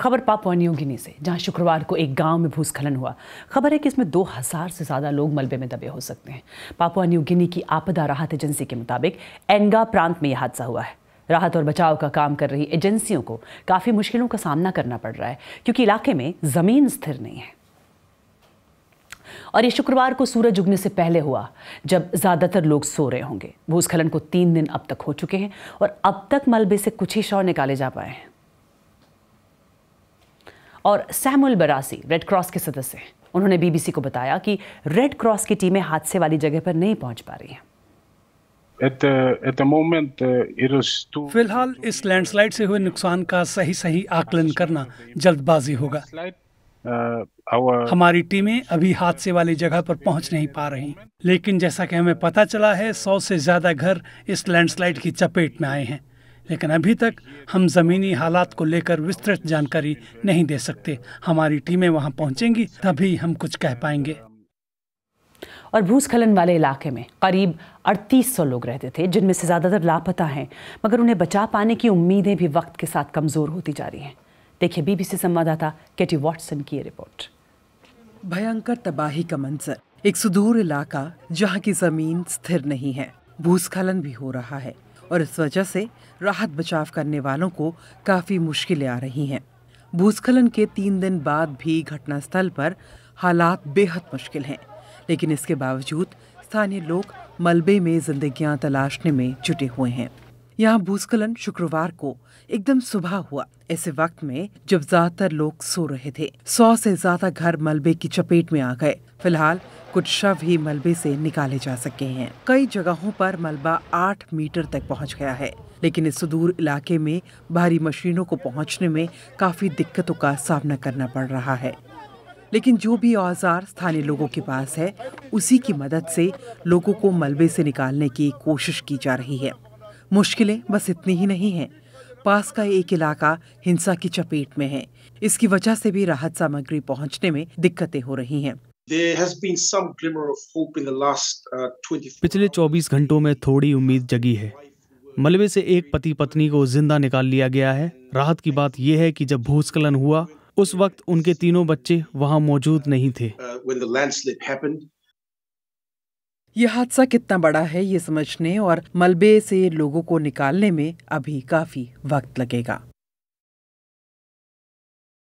खबर Papua New Guinea से जहां शुक्रवार को एक गांव में भूस्खलन हुआ खबर है कि इसमें 2000 से ज़्यादा लोग मलबे में दबे हो सकते हैं पापुआ न्यू गिनी की आपदा राहत एजेंसी के मुताबिक एंगा प्रांत में यह हादसा हुआ है राहत और बचाव का काम कर रही एजेंसियों को काफ़ी मुश्किलों का सामना करना पड़ रहा है क्योंकि इलाके में ज़मीन स्थिर नहीं है और ये शुक्रवार को सूरज उगने से पहले हुआ जब ज़्यादातर लोग सो रहे होंगे भूस्खलन को तीन दिन अब तक हो चुके हैं और अब तक मलबे से कुछ ही शव निकाले जा पाए हैं और सैमुअल बरासी रेड क्रॉस के सदस्य हैं उन्होंने बीबीसी को बताया कि रेड क्रॉस की टीमें हादसे वाली जगह पर नहीं पहुंच पा रही हैं uh, फिलहाल इस लैंडस्लाइड से हुए नुकसान का सही सही आकलन करना जल्दबाजी होगा uh, हमारी टीमें अभी हादसे वाली जगह पर पहुंच नहीं पा रही लेकिन जैसा कि हमें पता चला है सौ से ज्यादा घर इस लैंडस्लाइड की चपेट में आए हैं लेकिन अभी तक हम ज़मीनी हालात को लेकर विस्तृत जानकारी नहीं दे सकते हमारी टीमें वहां पहुंचेंगी तभी हम कुछ कह पाएंगे और भूस्खलन वाले इलाके में करीब 3800 लोग रहते थे जिनमें से ज़्यादातर लापता हैं मगर उन्हें बचा पाने की उम्मीदें भी वक्त के साथ कमज़ोर होती जा रही हैं देखिए बीबीसी संवाददाता केटी वॉटसन की रिपोर्ट भयंकर तबाही का मंजर एक सुदूर इलाका जहाँ की जमीन स्थिर नहीं है भूस्खलन भी हो रहा है और इस वजह से राहत बचाव करने वालों को काफ़ी मुश्किलें आ रही हैं भूस्खलन के तीन दिन बाद भी घटनास्थल पर हालात बेहद मुश्किल हैं लेकिन इसके बावजूद स्थानीय लोग मलबे में जिंदगियां तलाशने में जुटे हुए हैं यहाँ भूस्खलन शुक्रवार को एकदम सुबह हुआ ऐसे वक्त में जब ज्यादातर लोग सो रहे थे सौ से ज्यादा घर मलबे की चपेट में आ गए फिलहाल कुछ शव ही मलबे से निकाले जा सके हैं कई जगहों पर मलबा आठ मीटर तक पहुंच गया है लेकिन इस सुदूर इलाके में भारी मशीनों को पहुंचने में काफी दिक्कतों का सामना करना पड़ रहा है लेकिन जो भी औजार स्थानीय लोगों के पास है उसी की मदद से लोगों को मलबे से निकालने की कोशिश की जा रही है मुश्किलें बस इतनी ही नहीं है पास का एक इलाका हिंसा की चपेट में है इसकी वजह से भी राहत सामग्री पहुंचने में दिक्कतें हो रही हैं uh, पिछले 24 घंटों में थोड़ी उम्मीद जगी है मलबे से एक पति पत्नी को जिंदा निकाल लिया गया है राहत की बात यह है कि जब भूस्खलन हुआ उस वक्त उनके तीनों बच्चे वहां मौजूद नहीं थे uh, यह हादसा कितना बड़ा है ये समझने और मलबे से लोगों को निकालने में अभी काफी वक्त लगेगा